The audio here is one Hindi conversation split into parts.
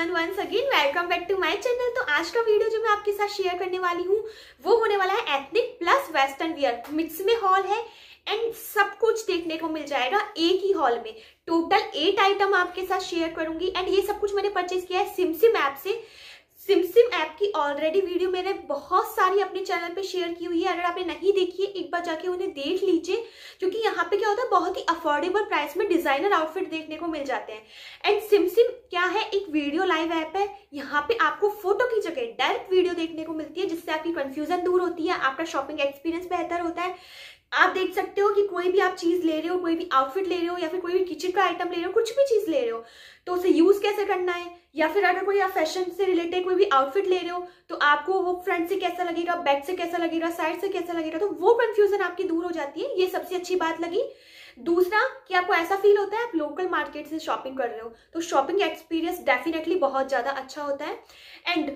everyone once again welcome back to my channel तो आज का वीडियो जो मैं आपके साथ शेयर करने वाली हूँ वो होने वाला है ethnic plus western wear mix में हॉल है एंड सब कुछ देखने को मिल जाएगा एक ही हॉल में टोटल एट आइटम आपके साथ शेयर करूंगी एंड ये सब कुछ मैंने परचेज किया है सिमसिम ऐप से सिम सिम ऐप की ऑलरेडी वीडियो मैंने बहुत सारी अपने चैनल पे शेयर की हुई है अगर आपने नहीं देखी है एक बार जाके उन्हें देख लीजिए क्योंकि यहाँ पे क्या होता है बहुत ही अफोर्डेबल प्राइस में डिजाइनर आउटफिट देखने को मिल जाते हैं एंड सिम सिम क्या है एक वीडियो लाइव ऐप है यहाँ पे आपको फोटो की जगह डायरेक्ट वीडियो देखने को मिलती है जिससे आपकी कन्फ्यूजन दूर होती है आपका शॉपिंग एक्सपीरियंस बेहतर होता है आप देख सकते हो कि कोई भी आप चीज़ ले रहे हो कोई भी आउटफिट ले रहे हो या फिर कोई भी किचन का आइटम ले रहे हो कुछ भी चीज़ ले रहे हो तो उसे यूज़ कैसे करना है या फिर अगर कोई आप फैशन से रिलेटेड कोई भी आउटफिट ले रहे हो तो आपको वो फ्रंट से कैसा लगेगा बैक से कैसा लगेगा साइड से कैसा लगेगा तो वो कंफ्यूजन आपकी दूर हो जाती है ये सबसे अच्छी बात लगी दूसरा कि आपको ऐसा फील होता है आप लोकल मार्केट से शॉपिंग कर रहे हो तो शॉपिंग एक्सपीरियंस डेफिनेटली बहुत ज़्यादा अच्छा होता है एंड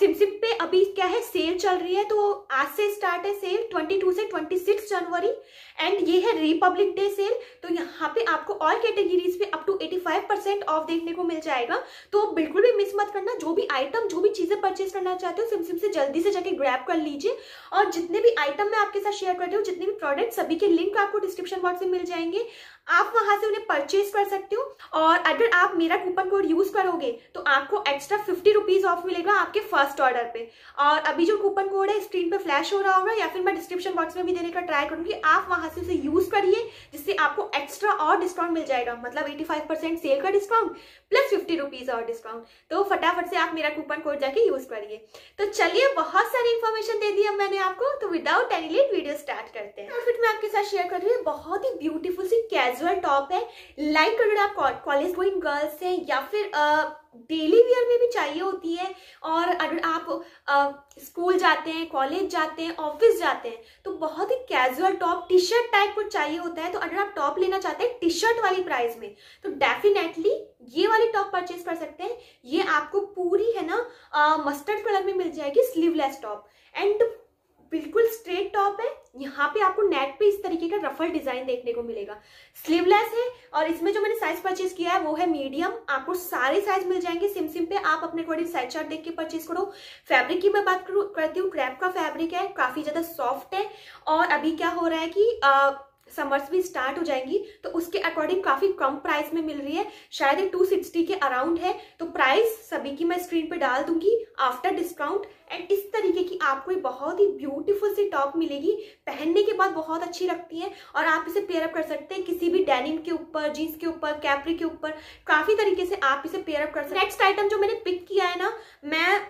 सिमसिम पे अभी क्या है सेल चल रही है तो आज से स्टार्ट है सेल 22 से 26 जनवरी एंड ये है रिपब्लिक डे सेल तो यहाँ पे आपको ऑल कैटेगरीज पे अप टू 85 परसेंट ऑफ देखने को मिल जाएगा तो बिल्कुल भी मिस मत करना जो भी आइटम जो भी चीज़ें परचेज करना चाहते हो सिम सिम से जल्दी से जाके ग्रैप कर लीजिए और जितने भी आइटम मैं आपके साथ शेयर कर रही हूँ जितने भी प्रोडक्ट सभी के लिंक आपको डिस्क्रिप्शन बॉक्स में मिल जाएंगे आप वहां से उन्हें परचेज कर सकते हो और अगर आप मेरा कूपन कोड यूज करोगे तो आपको एक्स्ट्रा फिफ्टी रुपीज ऑफ मिलेगा आपके फर्स्ट ऑर्डर पे और अभी जो कूपन कोड है स्क्रीन पे फ्लैश हो रहा होगा या फिर मैं डिस्क्रिप्शन बॉक्स में भी देने का ट्राई करूंगी आप वहां से उसे यूज करिए जिससे आपको एक्स्ट्रा और डिस्काउंट मिल जाएगा मतलब एटी सेल का डिस्काउंट प्लस फिफ्टी और डिस्काउंट तो फटाफट से आप मेरा कूपन कोड जाके यूज करिए तो चलिए बहुत सारी इन्फॉर्मेशन दे दी अब मैंने आपको तो without any late video start करते हैं मैं आपके साथ शेयर कर रही हूँ बहुत ही ब्यूटीफुल सी कैजुअल टॉप है लाइक कलर आप कॉलेज गोइंग गर्ल्स हैं या फिर डेली वेयर में भी चाहिए होती है और अगर आप स्कूल जाते हैं कॉलेज जाते हैं ऑफिस जाते हैं तो बहुत ही casual top T shirt type कुछ चाहिए होता है तो अगर आप टॉप लेना चाहते हैं टी शर्ट वाली प्राइस में तो डेफिनेटली ये वाली टॉप परचेज कर सकते हैं ये आपको पूरी है ना मस्टर्ड कलर में मिल जाएगी स्लीवलेस टॉप एंड बिल्कुल स्ट्रेट टॉप है यहाँ पे आपको नेट पे इस तरीके का रफल डिजाइन देखने को मिलेगा स्लीवलेस है और इसमें जो मैंने साइज परचेज किया है वो है मीडियम आपको सारे साइज मिल जाएंगे सिम सिम पे आप अपने अकॉर्डिंग साइज चार्ट देख के परचेज करो फैब्रिक की मैं बात करती हूँ क्रैप का फैब्रिक है काफी ज्यादा सॉफ्ट है और अभी क्या हो रहा है कि आ, समर्स भी स्टार्ट हो जाएंगी तो उसके अकॉर्डिंग काफ़ी कम प्राइस में मिल रही है शायद ये 260 के अराउंड है तो प्राइस सभी की मैं स्क्रीन पे डाल दूंगी आफ्टर डिस्काउंट एंड इस तरीके की आपको बहुत ही ब्यूटीफुल सी टॉप मिलेगी पहनने के बाद बहुत अच्छी लगती है और आप इसे पेयरअप कर सकते हैं किसी भी डेनिम के ऊपर जीन्स के ऊपर कैपरी के ऊपर काफ़ी तरीके से आप इसे पेयरअप कर सकते हैं नेक्स्ट आइटम जो मैंने पिक किया है ना मैं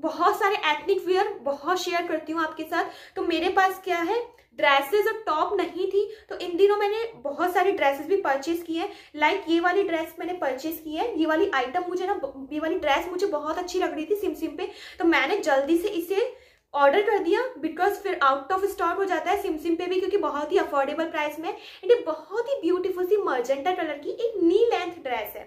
बहुत सारे एथनिक वेयर बहुत शेयर करती हूँ आपके साथ तो मेरे पास क्या है ड्रेसेस और टॉप नहीं थी तो इन दिनों मैंने बहुत सारी ड्रेसेस भी परचेज की है लाइक ये वाली ड्रेस मैंने परचेज की है ये वाली आइटम मुझे ना ये वाली ड्रेस मुझे बहुत अच्छी लग रही थी सिम सिम पे तो मैंने जल्दी से इसे ऑर्डर कर दिया बिकॉज फिर आउट ऑफ स्टॉक हो जाता है सिमसिम पे भी क्योंकि बहुत ही अफोर्डेबल प्राइस में एंड ये बहुत ही ब्यूटीफुल सी मर्जेंटा कलर की एक नी लेंथ ड्रेस है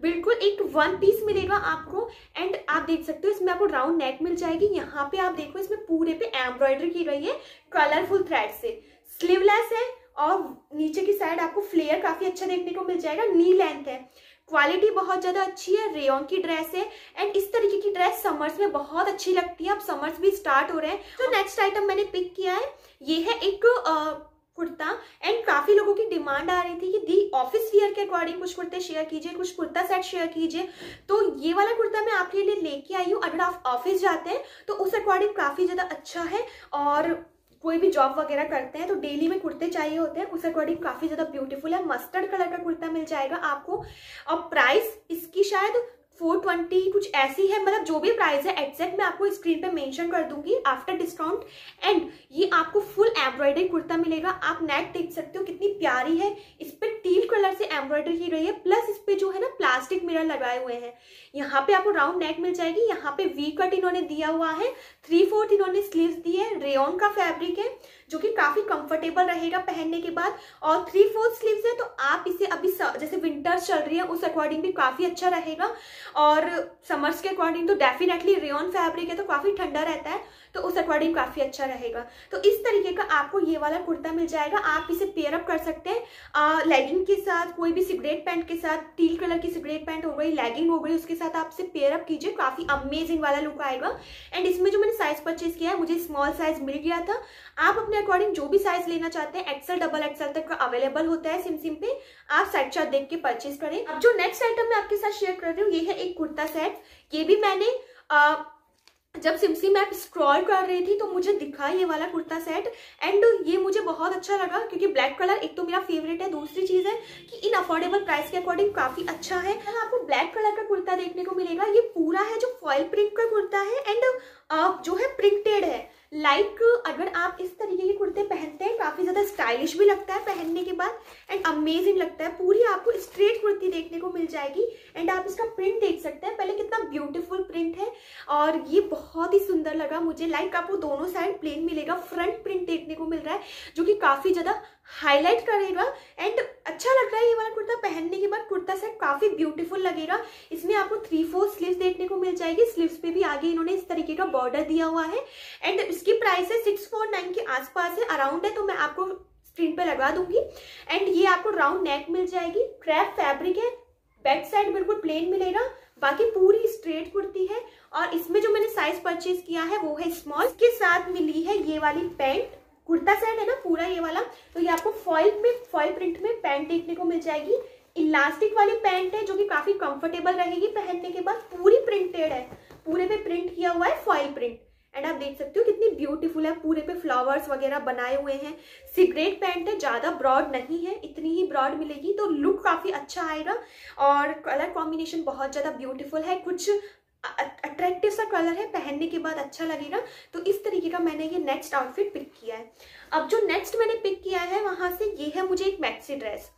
बिल्कुल एक वन पीस मिलेगा आपको एंड आप देख सकते हो इसमें आपको राउंड नेक मिल जाएगी यहाँ पे आप देखो इसमें पूरे पे एम्ब्रॉयडरी की गई है कलरफुल थ्रेड से स्लीवलेस है और नीचे की साइड आपको फ्लेयर काफी अच्छा देखने को मिल जाएगा नी लेंथ है क्वालिटी बहुत ज़्यादा अच्छी है रेयन की ड्रेस है एंड इस तरीके की ड्रेस समर्स में बहुत अच्छी लगती है अब समर्स भी स्टार्ट हो रहे हैं तो नेक्स्ट आइटम मैंने पिक किया है ये है एक कुर्ता एंड काफ़ी लोगों की डिमांड आ रही थी कि दी ऑफिस वियर के अकॉर्डिंग कुछ कुर्ते शेयर कीजिए कुछ कुर्ता सेट शेयर कीजिए तो ये वाला कुर्ता मैं आपके लिए लेके आई हूँ अगर आप ऑफिस जाते हैं तो उस अकॉर्डिंग काफ़ी ज़्यादा अच्छा है और कोई भी जॉब वगैरह करते हैं तो डेली में कुर्ते चाहिए होते हैं उस अकॉर्डिंग काफी ज्यादा ब्यूटीफुल है मस्टर्ड कलर का कुर्ता मिल जाएगा आपको और प्राइस इसकी शायद फोर ट्वेंटी कुछ ऐसी है मतलब जो भी प्राइस है एक्सैक्ट मैं आपको स्क्रीन पे मेंशन कर दूंगी आफ्टर डिस्काउंट एंड ये आपको फुल एम्ब्रॉयडरी कुर्ता मिलेगा आप नेक देख सकते हो कितनी प्यारी है इस पर टील कलर से एम्ब्रॉयडरी की रही है प्लस इस पर जो है ना प्लास्टिक मिरर लगाए हुए हैं यहाँ पे आपको राउंड नेक मिल जाएगी यहाँ पे वी कट इन्होंने दिया हुआ है थ्री फोर्थ इन्होंने स्लीव दी है रेन का फैब्रिक है जो कि काफी कंफर्टेबल रहेगा पहनने के बाद और थ्री फोर्थ स्लीव है तो आप इसे अभी जैसे विंटर्स चल रही है उस अकॉर्डिंग भी काफी अच्छा रहेगा और समर्स के अकॉर्डिंग तो डेफिनेटली रेन फैब्रिक है तो काफ़ी ठंडा रहता है तो उस अकॉर्डिंग काफ़ी अच्छा रहेगा तो इस तरीके का आपको ये वाला कुर्ता मिल जाएगा आप इसे पेयरअप कर सकते हैं लेगिंग के साथ कोई भी सिगरेट पैंट के साथ टील कलर की सिगरेट पैंट हो गई लेगिंग हो गई उसके साथ आप इसे पेयरअप कीजिए काफ़ी अमेजिंग वाला लुक आएगा एंड इसमें जो मैंने साइज़ परचेज किया है मुझे स्मॉल साइज़ मिल गया था आप अपने अकॉर्डिंग जो भी साइज़ लेना चाहते हैं एक्सल डबल एक्सल तक का अवेलेबल होता है सिम सिम पे आप साइड चार्ट देख के परचेज करें अब जो नेक्स्ट आइटम मैं आपके साथ शेयर कर रही हूँ ये है एक कुर्ता सेट ये भी मैंने आ, जब सिमसी मैप स्क्रॉल कर रही थी तो मुझे दिखा ये वाला कुर्ता सेट एंड ये मुझे बहुत अच्छा लगा क्योंकि ब्लैक कलर एक तो मेरा फेवरेट है दूसरी चीज़ है कि इन अफोर्डेबल प्राइस के अकॉर्डिंग काफ़ी अच्छा है आपको ब्लैक कलर का कुर्ता देखने को मिलेगा ये पूरा है जो फॉयल प्रिंट का कुर्ता है एंड जो है प्रिंटेड है लाइक like, अगर आप इस तरीके के कुर्ते पहनते हैं काफ़ी ज़्यादा स्टाइलिश भी लगता है पहनने के बाद एंड अमेजिंग लगता है पूरी आपको स्ट्रेट कुर्ती देखने को मिल जाएगी एंड आप इसका प्रिंट देख सकते हैं पहले कितना ब्यूटीफुल प्रिंट है और ये बहुत ही सुंदर लगा मुझे लाइक like, आपको दोनों साइड प्लेन मिलेगा फ्रंट प्रिंट देखने को मिल रहा है जो कि काफ़ी ज़्यादा हाईलाइट करेगा एंड अच्छा लग रहा है ये वाला कुर्ता पहनने के बाद कुर्ता सेट काफी ब्यूटीफुल लगेगा इसमें आपको थ्री फोर स्लीव्स देखने को मिल जाएगी स्लीव्स पे भी आगे इन्होंने इस तरीके का बॉर्डर दिया हुआ है एंड इसकी प्राइस है सिक्स फोर नाइन के आसपास है अराउंड है तो मैं आपको स्क्रीन पे लगा दूंगी एंड ये आपको राउंड नेक मिल जाएगी क्रैप फैब्रिक है बैक साइड बिल्कुल प्लेन मिलेगा बाकी पूरी स्ट्रेट कुर्ती है और इसमें जो मैंने साइज परचेज किया है वो है स्मॉल के साथ मिली है ये वाली पैंट कुर्ता सेट है ना पूरा ये वाला तो ये आपको फॉइल में फॉइल प्रिंट में पैंट देखने को मिल जाएगी इलास्टिक वाली पैंट है जो कि काफी कंफर्टेबल रहेगी पहनने के बाद पूरी प्रिंटेड है पूरे पे प्रिंट किया हुआ है फॉइल प्रिंट एंड आप देख सकते हो कितनी ब्यूटीफुल है पूरे पे फ्लावर्स वगैरह बनाए हुए हैं सिगरेट पैंट है ज़्यादा ब्रॉड नहीं है इतनी ही ब्रॉड मिलेगी तो लुक काफ़ी अच्छा आएगा और कलर कॉम्बिनेशन बहुत ज़्यादा ब्यूटीफुल है कुछ अट्रैक्टिव सा कलर है पहनने के बाद अच्छा लगेगा तो इस तरीके का मैंने ये नेक्स्ट आउटफिट पिक किया है अब जो नेक्स्ट मैंने पिक किया है वहां से ये है मुझे एक मैक्सी ड्रेस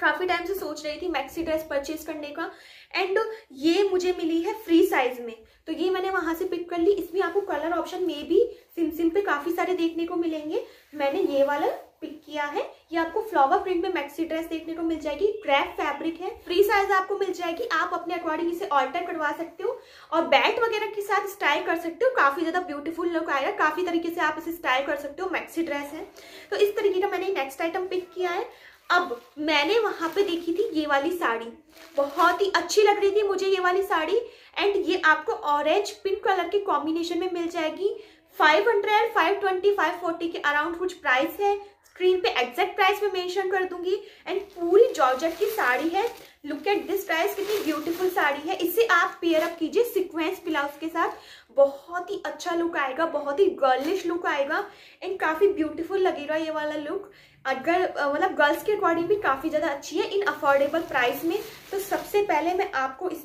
काफ़ी टाइम से सोच रही थी मैक्सी ड्रेस परचेज करने का एंड ये मुझे मिली है फ्री साइज में तो ये मैंने वहां से पिक कर ली इसमें आपको कलर ऑप्शन में भी सिम सिम पे काफ़ी सारे देखने को मिलेंगे मैंने ये वाला पिक किया है ये आपको फ्लावर प्रिंट में मैक्सी ड्रेस देखने को मिल जाएगी क्रैप फैब्रिक है फ्री साइज आपको मिल जाएगी आप अपने अकॉर्डिंग इसे ऑल्टर करवा सकते हो और बेल्ट वगैरह के साथ स्टाइल कर सकते हो काफी ज्यादा ब्यूटीफुल लुक आएगा काफी तरीके से आप इसे स्टाइल कर सकते हो मैक्सी ड्रेस है तो इस तरीके का मैंने नेक्स्ट आइटम पिक किया है अब मैंने वहां पे देखी थी ये वाली साड़ी बहुत ही अच्छी लग रही थी मुझे ये वाली साड़ी एंड ये आपको ऑरेंज पिंक कलर के कॉम्बिनेशन में मिल जाएगी 500, 520, 540 के अराउंड कुछ प्राइस है स्क्रीन पे एग्जैक्ट प्राइस में मेंशन कर दूंगी एंड पूरी जॉर्जेट की साड़ी है लुक एट दिस प्राइस कितनी ब्यूटीफुल साड़ी है इसे आप पेयर अप कीजिए सिक्वेंस ब्लाउज के साथ बहुत ही अच्छा लुक आएगा बहुत ही गर्लिश लुक आएगा एंड काफ़ी ब्यूटीफुल लगेगा ये वाला लुक अगर मतलब गर्ल्स के अकॉर्डिंग भी काफ़ी ज़्यादा अच्छी है इन अफोर्डेबल प्राइस में तो सबसे पहले मैं आपको इस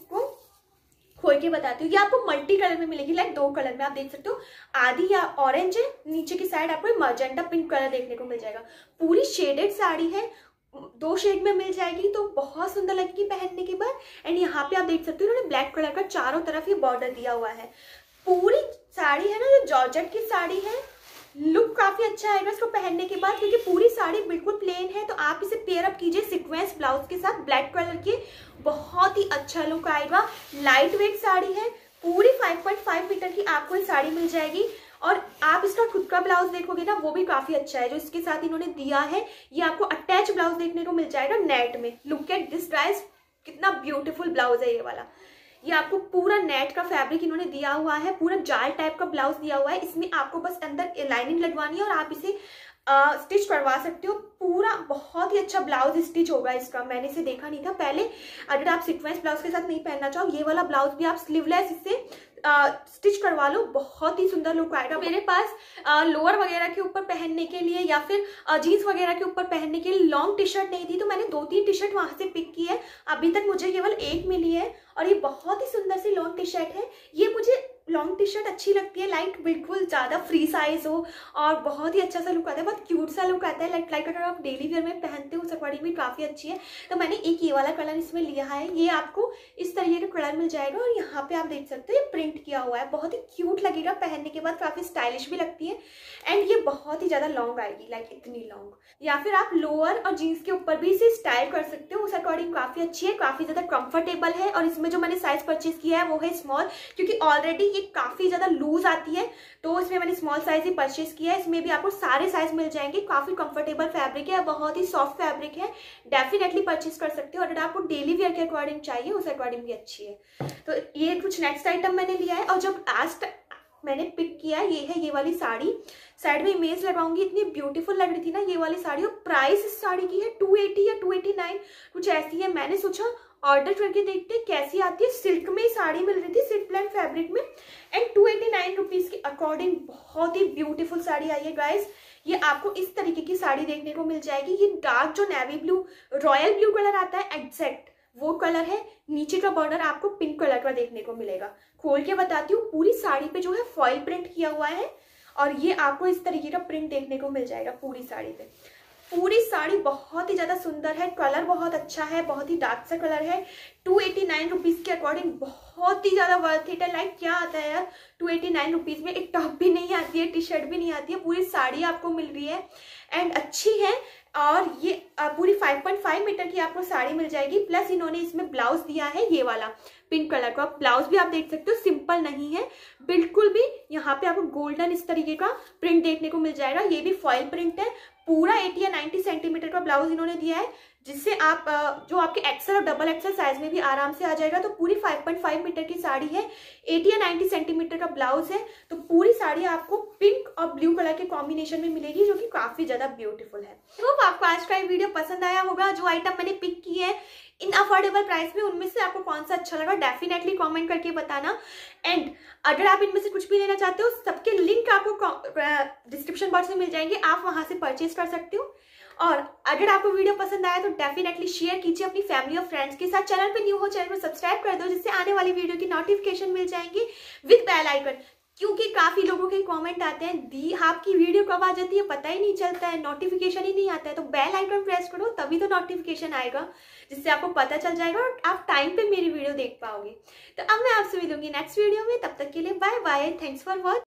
खोल के बताती हूँ ये आपको मल्टी कलर में मिलेगी लाइक दो कलर में आप देख सकते हो आधी या ऑरेंज है नीचे की साइड आपको मर्जेंटा पिंक कलर देखने को मिल जाएगा पूरी शेडेड साड़ी है दो शेड में मिल जाएगी तो बहुत सुंदर लगेगी पहनने के बाद एंड यहाँ पे आप देख सकते हो उन्होंने ब्लैक कलर का चारों तरफ ये बॉर्डर दिया हुआ है पूरी साड़ी है ना जो जॉर्जेट की साड़ी है लुक काफी अच्छा आएगा इसको पहनने के बाद क्योंकि पूरी साड़ी बिल्कुल प्लेन है तो आप इसे पेयर अप कीजिए सिक्वेंस ब्लाउज के साथ ब्लैक कलर की बहुत ही अच्छा लुक आएगा लाइट वेट साड़ी है पूरी 5.5 मीटर की आपको ये साड़ी मिल जाएगी और आप इसका खुद का ब्लाउज देखोगे ना वो भी काफी अच्छा है जो इसके साथ इन्होंने दिया है ये आपको अटैच ब्लाउज देखने को मिल जाएगा नेट में लुक एट दिस प्राइस कितना ब्यूटीफुल ब्लाउज है ये वाला ये आपको पूरा नेट का फैब्रिक इन्होंने दिया हुआ है पूरा जाल टाइप का ब्लाउज दिया हुआ है इसमें आपको बस अंदर लाइनिंग लगवानी है और आप इसे आ, स्टिच करवा सकते हो पूरा बहुत ही अच्छा ब्लाउज स्टिच होगा इसका मैंने इसे देखा नहीं था पहले अगर आप सिक्वेंस ब्लाउज के साथ नहीं पहनना चाहो ये वाला ब्लाउज भी आप स्लीवलेस इससे स्टिच करवा लो बहुत ही सुंदर लुक आएगा मेरे पास लोअर वगैरह के ऊपर पहनने के लिए या फिर जीन्स वगैरह के ऊपर पहनने के लिए लॉन्ग टी शर्ट नहीं थी तो मैंने दो तीन टी शर्ट वहाँ से पिक की है अभी तक मुझे केवल एक मिली है और ये बहुत ही सुंदर सी लॉन्ग टी शर्ट है ये मुझे लॉन्ग टी शर्ट अच्छी लगती है लाइक बिल्कुल ज़्यादा फ्री साइज हो और बहुत ही अच्छा सा लुक आता है बहुत क्यूट सा लुक आता है लाइक लाइक अगर आप डेली वेयर में पहनते हो उस अकॉर्डिंग भी काफ़ी अच्छी है तो मैंने एक ये वाला कलर इसमें लिया है ये आपको इस तरीके का कलर मिल जाएगा और यहाँ पे आप देख सकते हो ये प्रिंट किया हुआ है बहुत ही क्यूट लगेगा पहनने के बाद काफ़ी स्टाइलिश भी लगती है एंड ये बहुत ही ज़्यादा लॉन्ग आएगी लाइक इतनी लॉन्ग या फिर आप लोअर और जीन्स के ऊपर भी इसे स्टाइल कर सकते हो उस अकॉर्डिंग काफ़ी अच्छी है काफ़ी ज़्यादा कंफर्टेबल है और इसमें जो मैंने साइज़ परचेज किया है वो है स्मॉल क्योंकि ऑलरेडी ये काफ़ी ज़्यादा लूज आती है तो इसमें मैंने स्मॉल साइज ही परचेज किया है इसमें भी आपको सारे साइज मिल जाएंगे काफ़ी कंफर्टेबल फैब्रिक है बहुत ही सॉफ्ट फैब्रिक है डेफिनेटली परचेज कर सकते हो और अगर आपको डेली वेयर के अकॉर्डिंग चाहिए उस अकॉर्डिंग भी अच्छी है तो ये कुछ नेक्स्ट आइटम मैंने लिया है और जब लास्ट मैंने पिक किया ये है ये वाली साड़ी साइड में इमेज लगाऊंगी इतनी ब्यूटीफुल लग रही थी ना ये वाली साड़ी और प्राइस इस साड़ी की है 280 या 289 कुछ ऐसी है मैंने सोचा ऑर्डर करके देखते हैं कैसी आती है सिल्क में ही साड़ी मिल रही थी सिल्क प्लान फैब्रिक में and two eighty nine rupees के अकॉर्डिंग बहुत ही ब्यूटीफुल साड़ी आई है गाइस ये आपको इस तरीके की साड़ी देखने को मिल जाएगी ये डार्क जो navy blue royal blue colour आता है एग्जैक्ट वो कलर है नीचे का बॉर्डर आपको पिंक कलर का देखने को मिलेगा खोल के बताती हूँ पूरी साड़ी पे जो है फॉइल प्रिंट किया हुआ है और ये आपको इस तरीके का प्रिंट देखने को मिल जाएगा पूरी साड़ी पे पूरी साड़ी बहुत ही ज़्यादा सुंदर है कलर बहुत अच्छा है बहुत ही डार्क सा कलर है टू एटी नाइन रुपीज़ के अकॉर्डिंग बहुत ही ज़्यादा वर्थ इट है लाइक क्या आता है यार टू एटी नाइन रुपीज़ में एक टॉप भी नहीं आती है टी शर्ट भी नहीं आती है पूरी साड़ी आपको मिल रही है एंड अच्छी है और ये पूरी 5.5 मीटर की आपको साड़ी मिल जाएगी प्लस इन्होंने इसमें ब्लाउज दिया है ये वाला पिंक कलर का ब्लाउज भी आप देख सकते हो सिंपल नहीं है बिल्कुल भी यहाँ पे आपको गोल्डन इस तरीके का प्रिंट देखने को मिल जाएगा ये भी फॉयल प्रिंट है पूरा एटी या नाइन्टी सेंटीमीटर का ब्लाउज इन्होंने दिया है जिससे आप जो आपके एक्सेल और डबल एक्सल साइज में भी आराम से आ जाएगा तो पूरी 5.5 मीटर की साड़ी है 80 या 90 सेंटीमीटर का ब्लाउज है तो पूरी साड़ी आपको पिंक और ब्लू कलर के कॉम्बिनेशन में मिलेगी जो कि काफी ज्यादा ब्यूटीफुल है तो आपको आज का ये वीडियो पसंद आया होगा जो आइटम मैंने पिक की है इन अफोर्डेबल प्राइस में उनमें से आपको कौन सा अच्छा लगा डेफिनेटली कमेंट करके बताना एंड अगर आप इनमें से कुछ भी लेना चाहते हो सबके लिंक आपको डिस्क्रिप्शन बॉक्स में मिल जाएंगे आप वहां से परचेज कर सकते हो और अगर आपको वीडियो पसंद आया तो डेफिनेटली शेयर कीजिए अपनी फैमिली और फ्रेंड्स के साथ चैनल पे न्यू हो चैनल को सब्सक्राइब कर दो जिससे आने वाली वीडियो की नोटिफिकेशन मिल जाएंगी विद बेल आइकन क्योंकि काफ़ी लोगों के कमेंट आते हैं दी आपकी वीडियो कब आ जाती है पता ही नहीं चलता है नोटिफिकेशन ही नहीं आता है तो बेल आइकन प्रेस करो तभी तो नोटिफिकेशन आएगा जिससे आपको पता चल जाएगा और आप टाइम पे मेरी वीडियो देख पाओगे तो अब मैं आपसे मिलूंगी नेक्स्ट वीडियो में तब तक के लिए bye bye thanks for watch